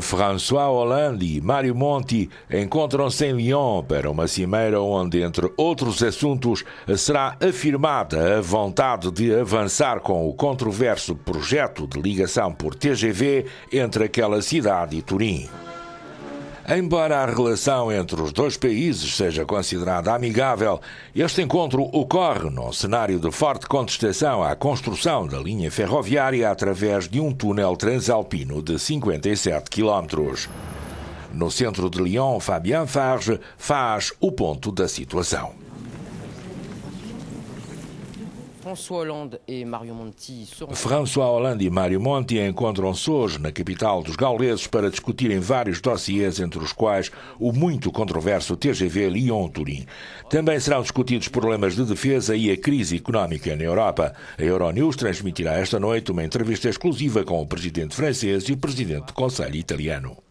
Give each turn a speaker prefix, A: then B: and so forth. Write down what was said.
A: François Hollande e Mário Monti encontram-se em Lyon para uma cimeira onde, entre outros assuntos, será afirmada a vontade de avançar com o controverso projeto de ligação por TGV entre aquela cidade e Turim. Embora a relação entre os dois países seja considerada amigável, este encontro ocorre num cenário de forte contestação à construção da linha ferroviária através de um túnel transalpino de 57 quilómetros. No centro de Lyon, Fabien Farge faz o ponto da situação. François Hollande e Mario Monti encontram-se hoje na capital dos gauleses para discutirem vários dossiês, entre os quais o muito controverso TGV Lyon-Turim. Também serão discutidos problemas de defesa e a crise económica na Europa. A Euronews transmitirá esta noite uma entrevista exclusiva com o presidente francês e o presidente do Conselho italiano.